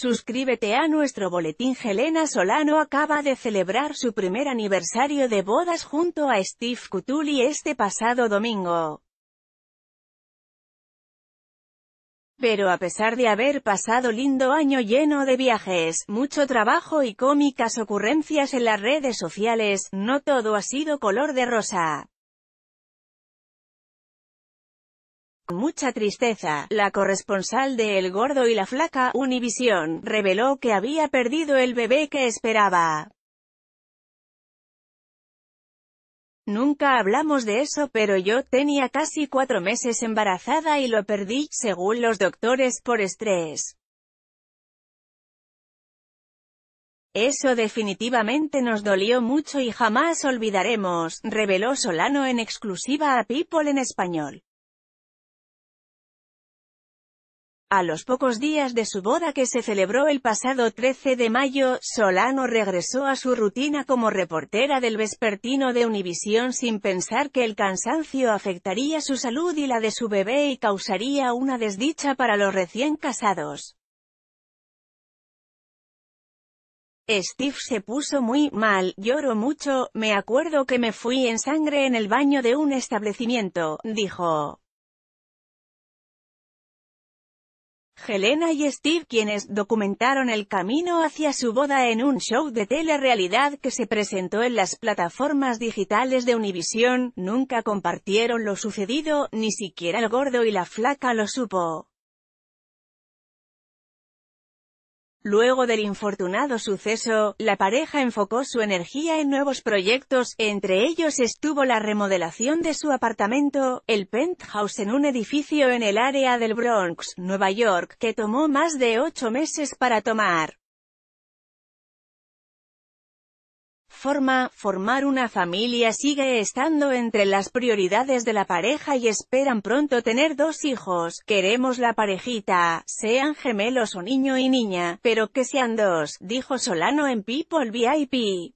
Suscríbete a nuestro boletín Helena Solano acaba de celebrar su primer aniversario de bodas junto a Steve Cutuli este pasado domingo. Pero a pesar de haber pasado lindo año lleno de viajes, mucho trabajo y cómicas ocurrencias en las redes sociales, no todo ha sido color de rosa. mucha tristeza, la corresponsal de El Gordo y la Flaca, Univision, reveló que había perdido el bebé que esperaba. Nunca hablamos de eso pero yo tenía casi cuatro meses embarazada y lo perdí, según los doctores, por estrés. Eso definitivamente nos dolió mucho y jamás olvidaremos, reveló Solano en exclusiva a People en español. A los pocos días de su boda que se celebró el pasado 13 de mayo, Solano regresó a su rutina como reportera del vespertino de Univisión sin pensar que el cansancio afectaría su salud y la de su bebé y causaría una desdicha para los recién casados. Steve se puso muy mal, lloro mucho, me acuerdo que me fui en sangre en el baño de un establecimiento, dijo. Helena y Steve quienes documentaron el camino hacia su boda en un show de telerealidad que se presentó en las plataformas digitales de Univision, nunca compartieron lo sucedido, ni siquiera el gordo y la flaca lo supo. Luego del infortunado suceso, la pareja enfocó su energía en nuevos proyectos, entre ellos estuvo la remodelación de su apartamento, el penthouse en un edificio en el área del Bronx, Nueva York, que tomó más de ocho meses para tomar. forma, formar una familia sigue estando entre las prioridades de la pareja y esperan pronto tener dos hijos. Queremos la parejita, sean gemelos o niño y niña, pero que sean dos, dijo Solano en People VIP.